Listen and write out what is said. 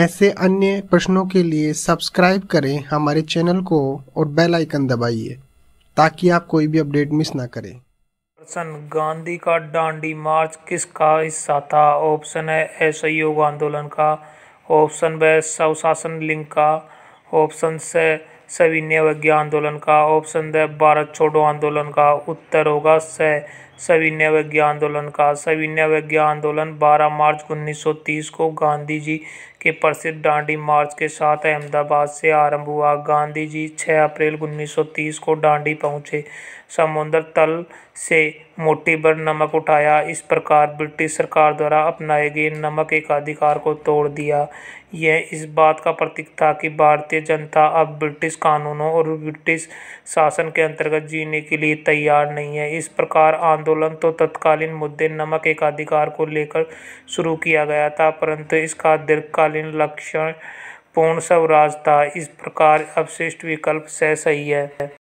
ऐसे अन्य प्रश्नों के लिए सब्सक्राइब करें हमारे चैनल को और बेल आइकन दबाइए ताकि आप कोई भी अपडेट मिस ना करें प्रश्न गांधी का डांडी मार्च किसका हिस्सा था ऑप्शन है असहयोग आंदोलन का ऑप्शन ब स्वशासन लिंग का ऑप्शन से सविनय आंदोलन का ऑप्शन द भारत छोड़ो आंदोलन का उत्तर होगा स सविनय अवज्ञा आंदोलन का सविनय अवज्ञा आंदोलन 12 मार्च 1930 को गांधी जी के प्रसिद्ध डांडी मार्च के साथ अहमदाबाद से आरंभ हुआ गांधी जी 6 अप्रैल 1930 को डांडी पहुंचे समुद्र तल से मोटी भर नमक उठाया इस प्रकार ब्रिटिश सरकार द्वारा अपनाए गए नमक एकाधिकार को तोड़ दिया यह इस बात का प्रतीक था कि भारतीय जनता अब ब्रिटिश कानूनों और ब्रिटिश शासन के अंतर्गत जीने के लिए तैयार नहीं है इस प्रकार आंदोलन आंदोलन तो तत्कालीन मुद्दे नमक एकाधिकार को लेकर शुरू किया गया था परंतु इसका दीर्घकालीन लक्षण पूर्ण स्वराज था इस प्रकार अवशिष्ट विकल्प से सही है